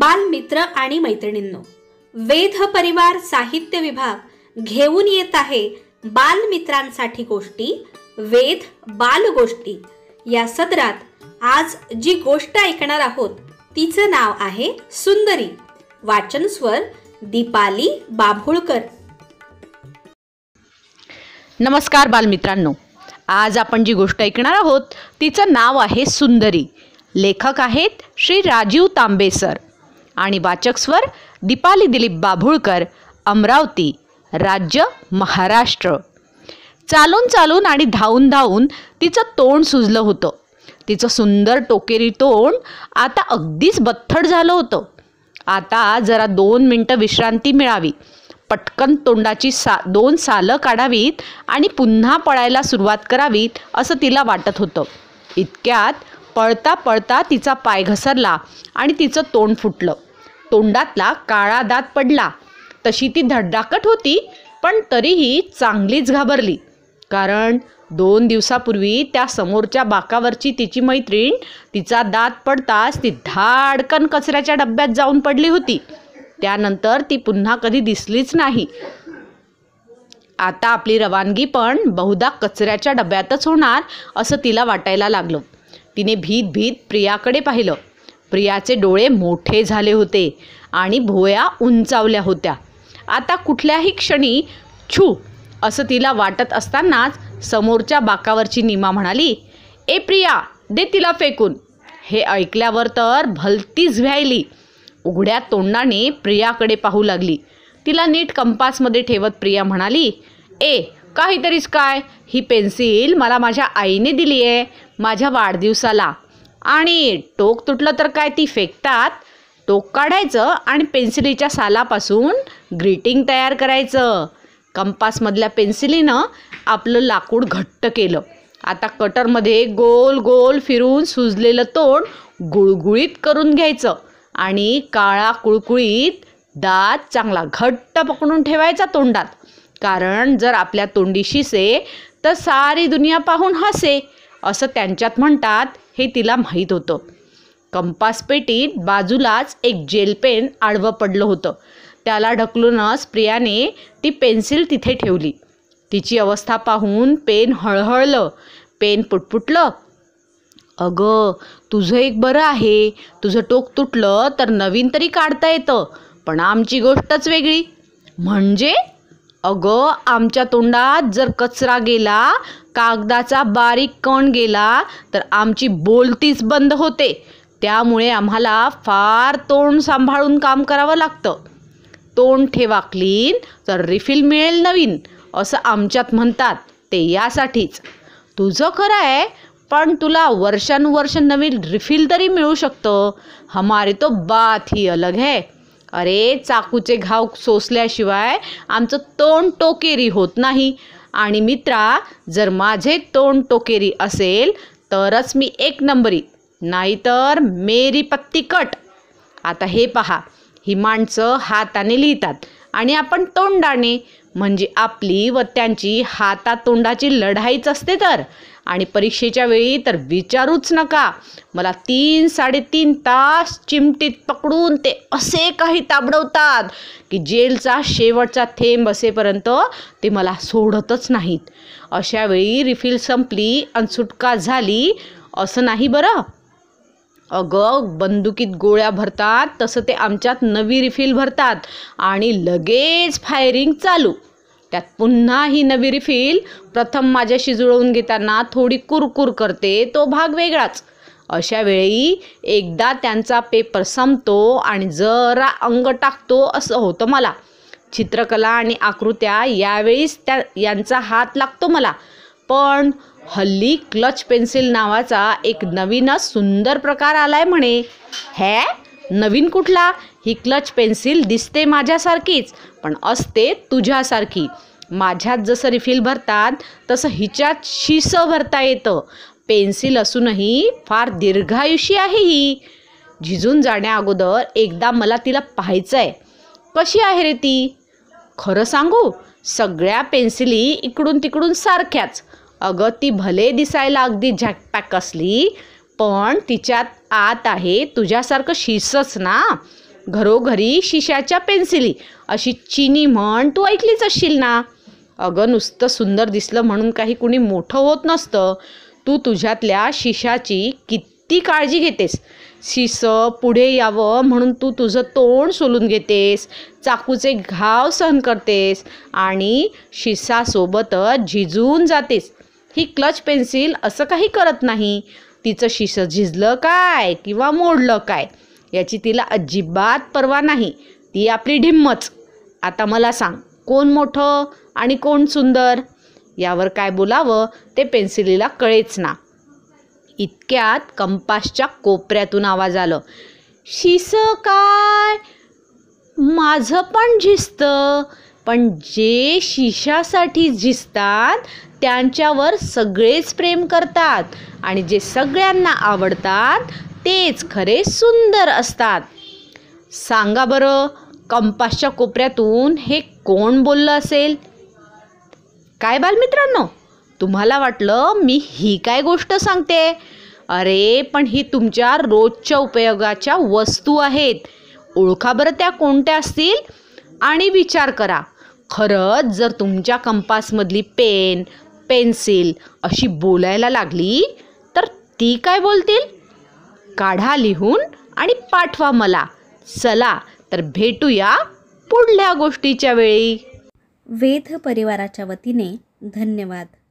बालमित्र आणि मैत्रिणींनो वेध परिवार साहित्य विभाग घेऊन येत आहे बालमित्रांसाठी गोष्टी वेध बाल गोष्टी या सदरात आज जी गोष्ट ऐकणार आहोत तिचं नाव आहे सुंदरी वाचन स्वर दीपाली बाभुळकर नमस्कार बालमित्रांनो आज आपण जी गोष्ट ऐकणार आहोत तिचं नाव आहे सुंदरी लेखक आहेत श्री राजीव तांबेसर आणि वाचकस्वर दीपाली दिलीप बाभुळकर अमरावती राज्य महाराष्ट्र चालून चालून आणि धावून धावून तिचं तोंड सुजलं होतं तिचं सुंदर टोकेरी तोंड आता अगदीच बत्थड झालं होतं आता जरा दोन मिनटं विश्रांती मिळावी पटकन तोंडाची सा दोन सालं काढावीत आणि पुन्हा पळायला सुरुवात करावीत असं तिला वाटत होतं इतक्यात पळता पळता तिचा पाय घसरला आणि तिचं तोंड फुटलं तोंडातला काळा दात पडला तशी ती धडधाकट होती पण तरीही चांगलीच घाबरली कारण दोन दिवसापूर्वी त्या समोरच्या बाकावरची तिची मैत्रीण तिचा दात पडताच ती धाडकन कचऱ्याच्या डब्यात जाऊन पडली होती त्यानंतर ती पुन्हा कधी दिसलीच नाही आता आपली रवानगी पण बहुधा कचऱ्याच्या डब्यातच होणार असं तिला वाटायला लागलं तिने भीत भीत प्रियाकडे पाहिलं प्रियाचे डोळे मोठे झाले होते आणि भोया उंचावल्या होत्या आता कुठल्याही क्षणी छू असं तिला वाटत असतानाच समोरच्या बाकावरची निमा म्हणाली ए प्रिया दे तिला फेकून हे ऐकल्यावर तर भलतीच व्हायली उघड्या तोंडाने प्रियाकडे पाहू लागली तिला नीट कंपासमध्ये ठेवत प्रिया म्हणाली ए काहीतरीच काय ही पेन्सिल मला माझ्या आईने दिली आहे माझ्या वाढदिवसाला आणि टोक तुटलं तर काय ती फेकतात टोक काढायचं आणि पेन्सिलीच्या सालापासून ग्रीटिंग तयार करायचं कंपासमधल्या पेन्सिलीनं आपलं लाकूड घट्ट केलं आता कटरमध्ये गोल गोल फिरून सुजलेलं तोंड गुळगुळीत करून घ्यायचं आणि काळा कुळकुळीत दात चांगला घट्ट पकडून ठेवायचा तोंडात कारण जर आपल्या तोंडी शिसे तर सारी दुनिया पाहून हसे असं त्यांच्यात म्हणतात हे तिला माहीत होतं कंपास पेटीत बाजूलाच एक जेल पेन आडवं पडलं होतं त्याला ढकलूनच प्रियाने ती पेन्सिल तिथे ठेवली तिची अवस्था पाहून पेन हळहळलं पेन पुटपुटलं अगं तुझं एक बरं आहे तुझं टोक तुटलं तर नवीन तरी काढता येतं पण आमची गोष्टच वेगळी म्हणजे अगं आमच्या तोंडात जर कचरा गेला कागदाचा बारीक कण गेला तर आमची बोलतीच बंद होते त्यामुळे आम्हाला फार तोंड सांभाळून काम करावं लागतं तोंड ठेवा क्लीन तर रिफिल मिळेल नवीन असं आमच्यात म्हणतात ते यासाठीच तुझं खरं आहे पण तुला वर्षानुवर्ष नवीन रिफिल तरी मिळू शकतं हमारी तो बात ही अलग है अरे चाकूचे घाव सोसल्याशिवाय आमचं तोंड टोकेरी होत नाही आणि मित्रा जर माझे तोंड टोकेरी असेल तरच मी एक नंबरी नाहीतर मेरी पत्ती कट आता हे पहा ही माणसं हाताने लिहितात आणि आपण तोंडाने म्हणजे आपली व त्यांची तोंडाची लढाईच असते तर आणि परीक्षेच्या वेळी तर विचारूच नका मला तीन साडेतीन तास चिमटीत पकडून ते असे काही ताबडवतात की जेलचा शेवटचा थेंब असेपर्यंत ते मला सोडतच नाहीत अशावेळी रिफिल संपली आणि सुटका झाली असं नाही बरं अगं बंदुकीत गोळ्या भरतात तसं ते आमच्यात नवी रिफिल भरतात आणि लगेच फायरिंग चालू त्यात पुन्हा ही नवी रिफिल प्रथम माझ्याशी जुळवून घेताना थोडी कुरकुर करते तो भाग वेगळाच अशा वेळी एकदा त्यांचा पेपर संपतो आणि जरा अंग टाकतो असं होतं मला चित्रकला आणि आकृत्या यावेळीच त्या यांचा हात लागतो मला पण हल्ली क्लच पेन्सिल नावाचा एक नवीनच सुंदर प्रकार आलाय म्हणे हे नवीन कुठला ही क्लच पेन्सिल दिसते माझ्यासारखीच पण असते तुझ्यासारखी माझ्यात जसं रिफिल भरतात तसं हिच्यात शिसं भरता येतं पेन्सिल असूनही फार दीर्घायुषी आहे ही झिजून जाण्या अगोदर एकदा मला तिला पाहायचं आहे कशी आहे रे ती खरं सांगू सगळ्या पेन्सिली इकडून तिकडून सारख्याच अगं ती भले दिसायला अगदी झॅकपॅक असली पण तिच्यात आत आहे तुझ्यासारखं शिसच ना घरोघरी शिशाच्या पेन्सिली अशी चिनी म्हण तू ऐकलीच असशील ना अगं नुसतं सुंदर दिसलं म्हणून काही कुणी मोठं होत नसतं तू तुझ्यातल्या शिशाची किती काळजी घेतेस शिस पुढे यावं म्हणून तू तुझं तोंड सोलून घेतेस चाकूचे घाव सहन करतेस आणि शिसासोबतच झिजून जातेस ही क्लच पेन्सिल असं काही करत नाही तिचं शिस झिजलं काय किंवा मोडलं काय याची तिला अजिबात परवा नाही ती आपली ढिम्मच आता मला सांग कोण मोठं आणि कोण सुंदर यावर काय बोलावं ते पेन्सिलीला कळेच ना इतक्यात कंपासच्या कोपऱ्यातून आवाज आलं शिस काय माझं पण झिजतं पण जे शिशासाठी झिजतात त्यांच्यावर सगळेच प्रेम करतात आणि जे सगळ्यांना आवडतात तेच खरे सुंदर असतात सांगा बरं कंपासच्या कोपऱ्यातून हे कोण बोललं असेल काय बालमित्रांनो तुम्हाला वाटलं मी ही काय गोष्ट सांगते अरे पण ही तुमच्या रोजच्या उपयोगाच्या वस्तू आहेत ओळखा बरं त्या कोणत्या असतील आणि विचार करा खरंच जर तुमच्या कंपासमधली पेन पेन्सिल अशी बोलायला लागली तर ती काय बोलतील काढा लिहून आणि पाठवा मला चला तर भेटूया पुढल्या गोष्टीच्या वेळी वेध परिवाराच्या वतीने धन्यवाद